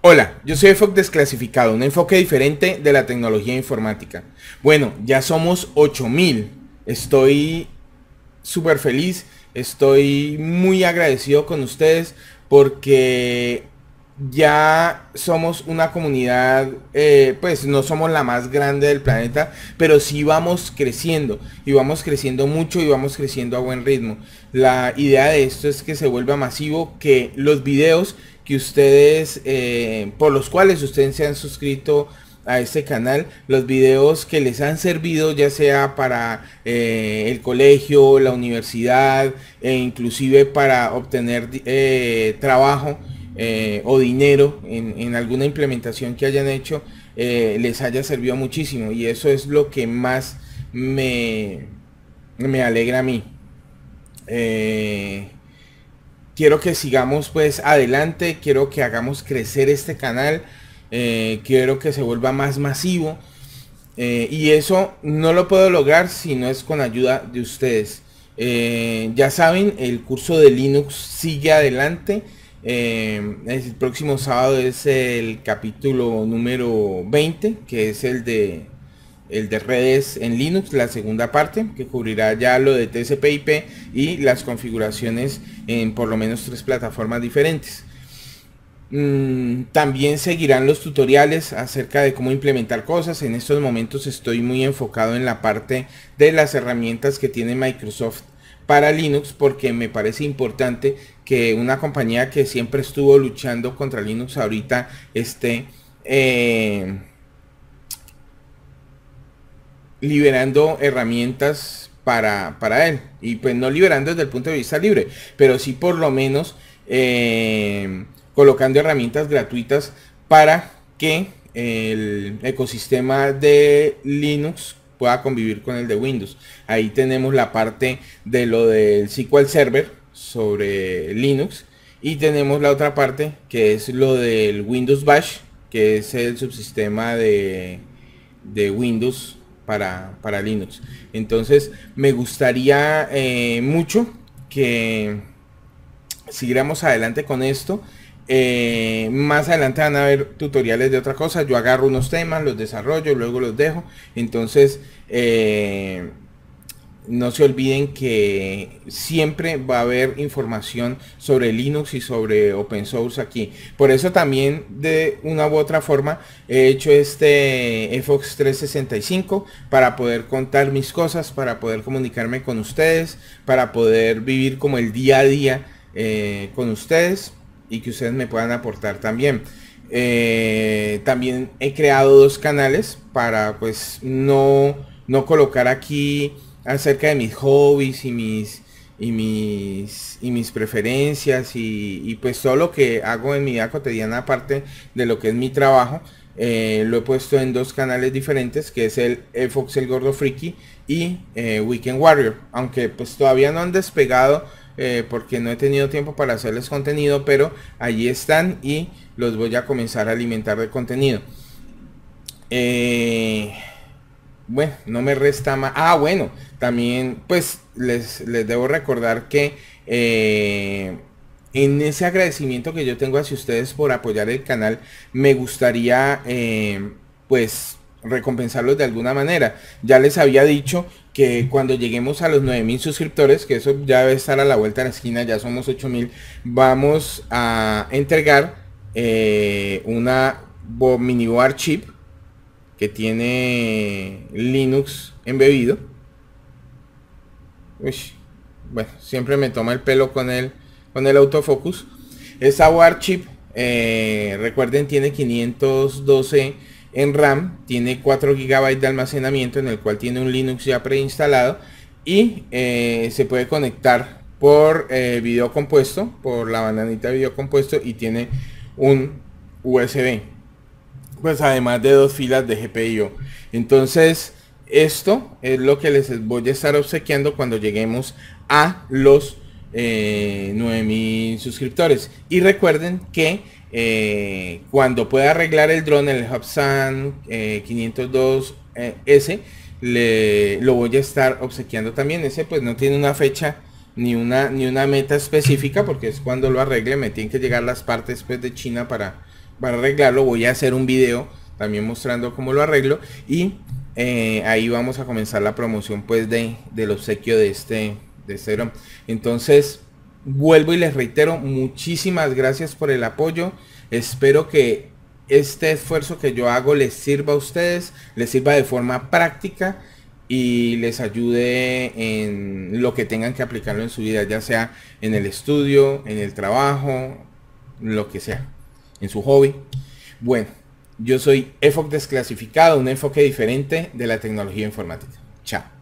Hola, yo soy EFOC Desclasificado, un enfoque diferente de la tecnología informática. Bueno, ya somos 8000. Estoy súper feliz, estoy muy agradecido con ustedes porque ya somos una comunidad, eh, pues no somos la más grande del planeta, pero sí vamos creciendo y vamos creciendo mucho y vamos creciendo a buen ritmo. La idea de esto es que se vuelva masivo, que los videos que ustedes, eh, por los cuales ustedes se han suscrito a este canal los videos que les han servido ya sea para eh, el colegio la universidad e inclusive para obtener eh, trabajo o dinero en, en, alguna implementación que hayan hecho les haya servido muchísimo y eso es lo que más me me alegra a mí quiero que sigamos pues adelante, quiero que hagamos crecer este canal, eh, quiero que se vuelva más masivo. Eh, y eso no lo puedo lograr si no es con ayuda de ustedes. Eh, ya saben, el curso de Linux sigue adelante. el próximo sábado es el capítulo número 20, que es el de el de redes en Linux, la segunda parte, que cubrirá ya lo de TCP/IP y las configuraciones en por lo menos tres plataformas diferentes. Mm, también seguirán los tutoriales acerca de cómo implementar cosas. En estos momentos estoy muy enfocado en la parte de las herramientas que tiene Microsoft para Linux porque me parece importante que una compañía que siempre estuvo luchando contra Linux ahorita esté... Eh, liberando herramientas para, para él. Y pues no liberando desde el punto de vista libre, pero sí por lo menos eh, colocando herramientas gratuitas para que el ecosistema de Linux pueda convivir con el de Windows. Ahí tenemos la parte de lo del SQL Server sobre Linux y tenemos la otra parte que es lo del Windows Bash, que es el subsistema de, de Windows para, para Linux. Entonces me gustaría eh, mucho que siguiéramos adelante con esto. Eh, más adelante van a haber tutoriales de otra cosa. Yo agarro unos temas, los desarrollo, luego los dejo. Entonces, eh, no se olviden que siempre va a haber información sobre Linux y sobre open source aquí. Por eso también de una u otra forma he hecho este Fox 365 para poder contar mis cosas, para poder comunicarme con ustedes, para poder vivir como el día a día eh, con ustedes y que ustedes me puedan aportar también. Eh, también he creado dos canales para pues no, no colocar aquí acerca de mis hobbies y mis y mis y mis preferencias y, pues todo lo que hago en mi vida cotidiana aparte de lo que es mi trabajo eh, lo he puesto en dos canales diferentes que es el Fox el Gordo Friki y eh, Weekend Warrior aunque pues todavía no han despegado eh, porque no he tenido tiempo para hacerles contenido pero allí están y los voy a comenzar a alimentar de contenido eh bueno, no me resta más. Ah, bueno, también pues les, debo recordar que eh, en ese agradecimiento que yo tengo hacia ustedes por apoyar el canal, me gustaría eh, pues recompensarlos de alguna manera. Ya les había dicho que cuando lleguemos a los 9000 suscriptores, que eso ya debe estar a la vuelta de la esquina, ya somos 8000, vamos a entregar eh, una mini bar chip que tiene Linux embebido. bueno, siempre me toma el pelo con el, con el autofocus. esa warchip eh, recuerden, tiene 512 en RAM, tiene 4 gigabytes de almacenamiento en el cual tiene un Linux ya preinstalado y eh, se puede conectar por eh, video compuesto, por la bananita video compuesto y tiene un USB pues además de dos filas de GPIO. Entonces, esto es lo que les voy a estar obsequiando cuando lleguemos a los 9000 eh, suscriptores. Y recuerden que eh, cuando pueda arreglar el drone, el Hubsan 502S, eh, le, lo voy a estar obsequiando también. Ese pues no tiene una fecha ni una, ni una meta específica porque es cuando lo arregle. Me tienen que llegar las partes pues, de China para para arreglarlo voy a hacer un video también mostrando cómo lo arreglo y eh, ahí vamos a comenzar la promoción pues de, del obsequio de este de cero. Este entonces vuelvo y les reitero muchísimas gracias por el apoyo espero que este esfuerzo que yo hago les sirva a ustedes les sirva de forma práctica y les ayude en lo que tengan que aplicarlo en su vida ya sea en el estudio en el trabajo lo que sea en su hobby. Bueno, yo soy EFOC desclasificado, un enfoque diferente de la tecnología informática. Chao.